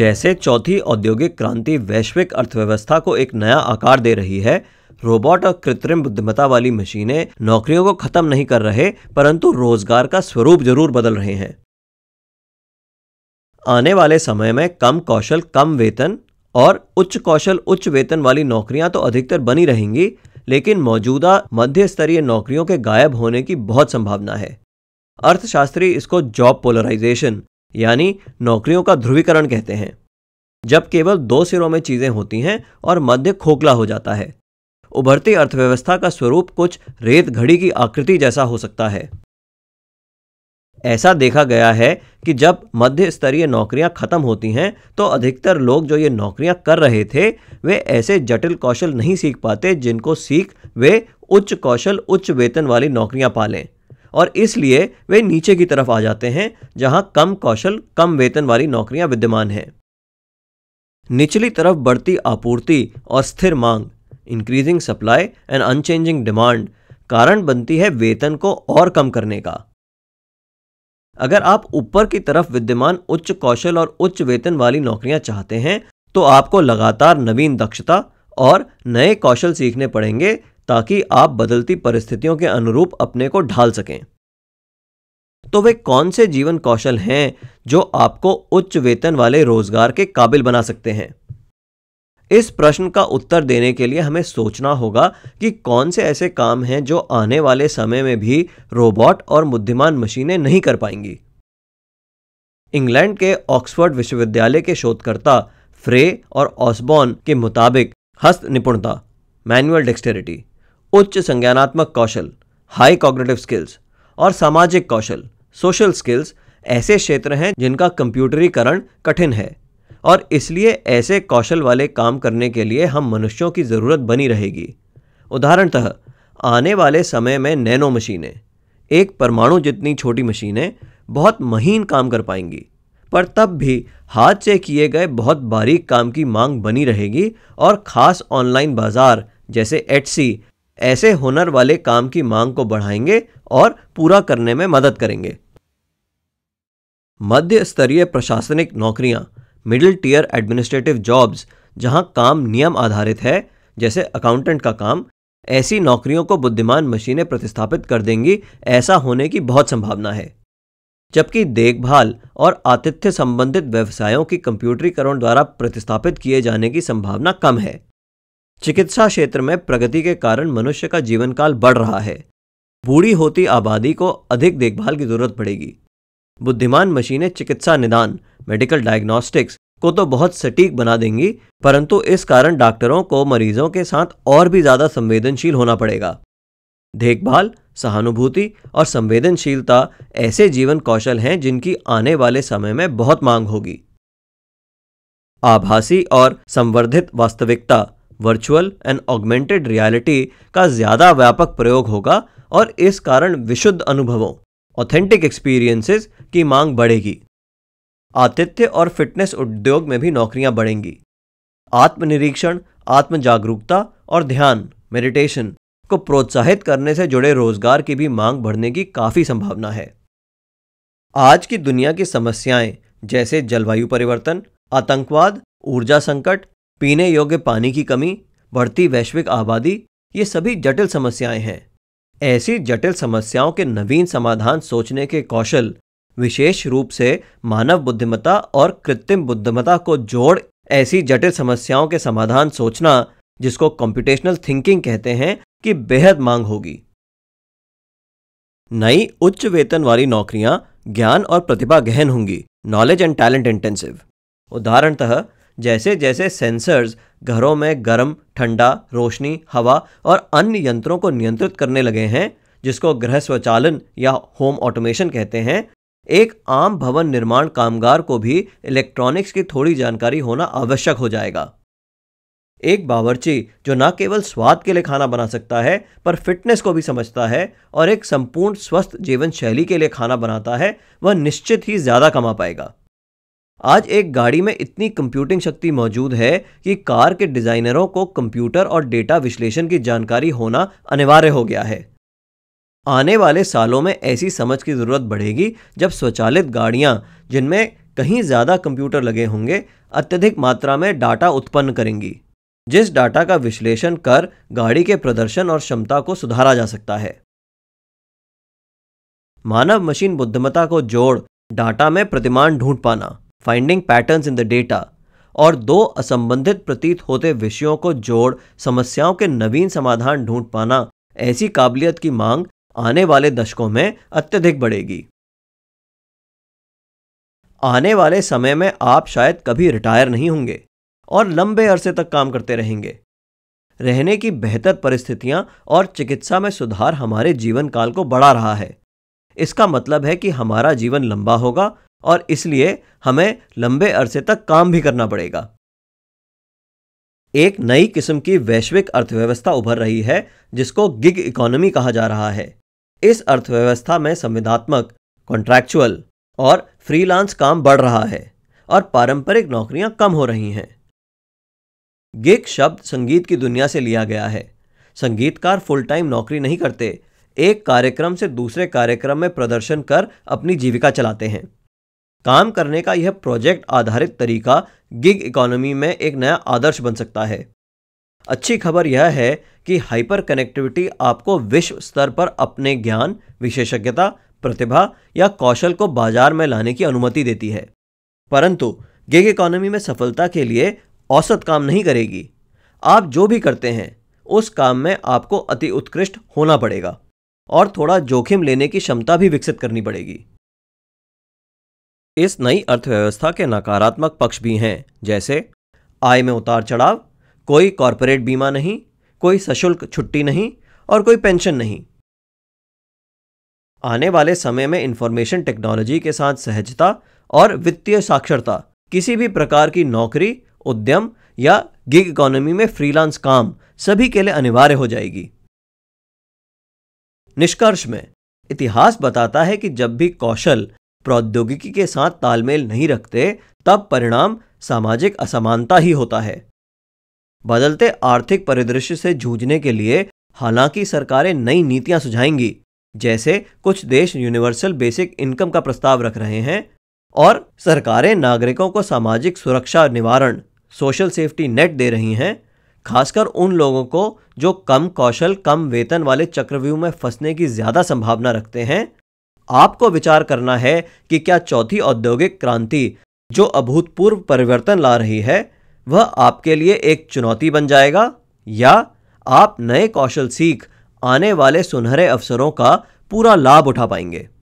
जैसे चौथी औद्योगिक क्रांति वैश्विक अर्थव्यवस्था को एक नया आकार दे रही है रोबोट और कृत्रिम बुद्धिमता वाली मशीनें नौकरियों को खत्म नहीं कर रहे परंतु रोजगार का स्वरूप जरूर बदल रहे हैं आने वाले समय में कम कौशल कम वेतन और उच्च कौशल उच्च वेतन वाली नौकरियां तो अधिकतर बनी रहेंगी लेकिन मौजूदा मध्य स्तरीय नौकरियों के गायब होने की बहुत संभावना है अर्थशास्त्री इसको जॉब पोलराइजेशन यानी नौकरियों का ध्रुवीकरण कहते हैं जब केवल दो सिरों में चीज़ें होती हैं और मध्य खोखला हो जाता है उभरती अर्थव्यवस्था का स्वरूप कुछ रेत घड़ी की आकृति जैसा हो सकता है ऐसा देखा गया है कि जब मध्य स्तरीय नौकरियां खत्म होती हैं तो अधिकतर लोग जो ये नौकरियां कर रहे थे वे ऐसे जटिल कौशल नहीं सीख पाते जिनको सीख वे उच्च कौशल उच्च वेतन वाली नौकरियां पालें और इसलिए वे नीचे की तरफ आ जाते हैं जहां कम कौशल कम वेतन वाली नौकरियां विद्यमान हैं निचली तरफ बढ़ती आपूर्ति और स्थिर मांग increasing supply and unchanging demand कारण बनती है वेतन को और कम करने का अगर आप ऊपर की तरफ विद्यमान उच्च कौशल और उच्च वेतन वाली नौकरियां चाहते हैं तो आपको लगातार नवीन दक्षता और नए कौशल सीखने पड़ेंगे ताकि आप बदलती परिस्थितियों के अनुरूप अपने को ढाल सकें तो वे कौन से जीवन कौशल हैं जो आपको उच्च वेतन वाले रोजगार के काबिल बना सकते हैं इस प्रश्न का उत्तर देने के लिए हमें सोचना होगा कि कौन से ऐसे काम हैं जो आने वाले समय में भी रोबोट और बुद्धिमान मशीनें नहीं कर पाएंगी इंग्लैंड के ऑक्सफोर्ड विश्वविद्यालय के शोधकर्ता फ्रे और ऑसबॉर्न के मुताबिक हस्त निपुणता मैनुअल डेक्सटेरिटी उच्च संज्ञानात्मक कौशल हाई कॉग्निटिव स्किल्स और सामाजिक कौशल सोशल स्किल्स ऐसे क्षेत्र हैं जिनका कंप्यूटरीकरण कठिन है और इसलिए ऐसे कौशल वाले काम करने के लिए हम मनुष्यों की ज़रूरत बनी रहेगी उदाहरणतः आने वाले समय में नैनो मशीनें एक परमाणु जितनी छोटी मशीनें बहुत महीन काम कर पाएंगी पर तब भी हाथ से किए गए बहुत बारीक काम की मांग बनी रहेगी और ख़ास ऑनलाइन बाज़ार जैसे एटसी ऐसे हुनर वाले काम की मांग को बढ़ाएंगे और पूरा करने में मदद करेंगे मध्य स्तरीय प्रशासनिक नौकरियां मिडिल टीयर एडमिनिस्ट्रेटिव जॉब्स जहां काम नियम आधारित है जैसे अकाउंटेंट का काम ऐसी नौकरियों को बुद्धिमान मशीनें प्रतिस्थापित कर देंगी ऐसा होने की बहुत संभावना है जबकि देखभाल और आतिथ्य संबंधित व्यवसायों की कंप्यूटरीकरण द्वारा प्रतिस्थापित किए जाने की संभावना कम है चिकित्सा क्षेत्र में प्रगति के कारण मनुष्य का जीवन काल बढ़ रहा है बूढ़ी होती आबादी को अधिक देखभाल की जरूरत पड़ेगी बुद्धिमान मशीनें चिकित्सा निदान मेडिकल डायग्नोस्टिक्स को तो बहुत सटीक बना देंगी परंतु इस कारण डॉक्टरों को मरीजों के साथ और भी ज़्यादा संवेदनशील होना पड़ेगा देखभाल सहानुभूति और संवेदनशीलता ऐसे जीवन कौशल हैं जिनकी आने वाले समय में बहुत मांग होगी आभासी और संवर्धित वास्तविकता वर्चुअल एंड ऑगमेंटेड रियलिटी का ज़्यादा व्यापक प्रयोग होगा और इस कारण विशुद्ध अनुभवों ऑथेंटिक एक्सपीरियंसेस की मांग बढ़ेगी आतिथ्य और फिटनेस उद्योग में भी नौकरियां बढ़ेंगी आत्मनिरीक्षण आत्म जागरूकता और ध्यान मेडिटेशन को प्रोत्साहित करने से जुड़े रोजगार की भी मांग बढ़ने की काफ़ी संभावना है आज की दुनिया की समस्याएं जैसे जलवायु परिवर्तन आतंकवाद ऊर्जा संकट पीने योग्य पानी की कमी बढ़ती वैश्विक आबादी ये सभी जटिल समस्याएं हैं ऐसी जटिल समस्याओं के नवीन समाधान सोचने के कौशल विशेष रूप से मानव बुद्धिमता और कृत्रिम बुद्धिमता को जोड़ ऐसी जटिल समस्याओं के समाधान सोचना जिसको कॉम्पिटेशनल थिंकिंग कहते हैं कि बेहद मांग होगी नई उच्च वेतन वाली नौकरियां ज्ञान और प्रतिभा गहन होंगी नॉलेज एंड टैलेंट इंटेंसिव उदाहरणतः जैसे जैसे सेंसर्स घरों में गर्म ठंडा रोशनी हवा और अन्य यंत्रों को नियंत्रित करने लगे हैं जिसको गृह स्वचालन या होम ऑटोमेशन कहते हैं एक आम भवन निर्माण कामगार को भी इलेक्ट्रॉनिक्स की थोड़ी जानकारी होना आवश्यक हो जाएगा एक बावर्ची जो न केवल स्वाद के लिए खाना बना सकता है पर फिटनेस को भी समझता है और एक संपूर्ण स्वस्थ जीवन शैली के लिए खाना बनाता है वह निश्चित ही ज़्यादा कमा पाएगा आज एक गाड़ी में इतनी कंप्यूटिंग शक्ति मौजूद है कि कार के डिजाइनरों को कंप्यूटर और डेटा विश्लेषण की जानकारी होना अनिवार्य हो गया है आने वाले सालों में ऐसी समझ की ज़रूरत बढ़ेगी जब स्वचालित गाड़ियां जिनमें कहीं ज़्यादा कंप्यूटर लगे होंगे अत्यधिक मात्रा में डाटा उत्पन्न करेंगी जिस डाटा का विश्लेषण कर गाड़ी के प्रदर्शन और क्षमता को सुधारा जा सकता है मानव मशीन बुद्धिमता को जोड़ डाटा में प्रतिमान ढूंढ पाना finding patterns in the data और दो असंबंधित प्रतीत होते विषयों को जोड़ समस्याओं के नवीन समाधान ढूंढ पाना ऐसी काबिलियत की मांग आने वाले दशकों में अत्यधिक बढ़ेगी आने वाले समय में आप शायद कभी रिटायर नहीं होंगे और लंबे अरसे तक काम करते रहेंगे रहने की बेहतर परिस्थितियां और चिकित्सा में सुधार हमारे जीवन काल को बढ़ा रहा है इसका मतलब है कि हमारा जीवन लंबा होगा और इसलिए हमें लंबे अरसे तक काम भी करना पड़ेगा एक नई किस्म की वैश्विक अर्थव्यवस्था उभर रही है जिसको गिग इकोनॉमी कहा जा रहा है इस अर्थव्यवस्था में संविधात्मक कॉन्ट्रैक्चुअल और फ्रीलांस काम बढ़ रहा है और पारंपरिक नौकरियां कम हो रही हैं गिग शब्द संगीत की दुनिया से लिया गया है संगीतकार फुल टाइम नौकरी नहीं करते एक कार्यक्रम से दूसरे कार्यक्रम में प्रदर्शन कर अपनी जीविका चलाते हैं काम करने का यह प्रोजेक्ट आधारित तरीका गिग इकोनॉमी में एक नया आदर्श बन सकता है अच्छी खबर यह है कि हाइपर कनेक्टिविटी आपको विश्व स्तर पर अपने ज्ञान विशेषज्ञता प्रतिभा या कौशल को बाजार में लाने की अनुमति देती है परंतु गिग इकोनॉमी में सफलता के लिए औसत काम नहीं करेगी आप जो भी करते हैं उस काम में आपको अति उत्कृष्ट होना पड़ेगा और थोड़ा जोखिम लेने की क्षमता भी विकसित करनी पड़ेगी इस नई अर्थव्यवस्था के नकारात्मक पक्ष भी हैं जैसे आय में उतार चढ़ाव कोई कॉरपोरेट बीमा नहीं कोई सशुल्क छुट्टी नहीं और कोई पेंशन नहीं आने वाले समय में इंफॉर्मेशन टेक्नोलॉजी के साथ सहजता और वित्तीय साक्षरता किसी भी प्रकार की नौकरी उद्यम या गिग इकोनॉमी में फ्रीलांस काम सभी के लिए अनिवार्य हो जाएगी निष्कर्ष में इतिहास बताता है कि जब भी कौशल प्रौद्योगिकी के साथ तालमेल नहीं रखते तब परिणाम सामाजिक असमानता ही होता है बदलते आर्थिक परिदृश्य से जूझने के लिए हालांकि सरकारें नई नीतियां सुझाएंगी जैसे कुछ देश यूनिवर्सल बेसिक इनकम का प्रस्ताव रख रहे हैं और सरकारें नागरिकों को सामाजिक सुरक्षा निवारण सोशल सेफ्टी नेट दे रही हैं खासकर उन लोगों को जो कम कौशल कम वेतन वाले चक्रव्यूह में फंसने की ज़्यादा संभावना रखते हैं आपको विचार करना है कि क्या चौथी औद्योगिक क्रांति जो अभूतपूर्व परिवर्तन ला रही है वह आपके लिए एक चुनौती बन जाएगा या आप नए कौशल सीख आने वाले सुनहरे अवसरों का पूरा लाभ उठा पाएंगे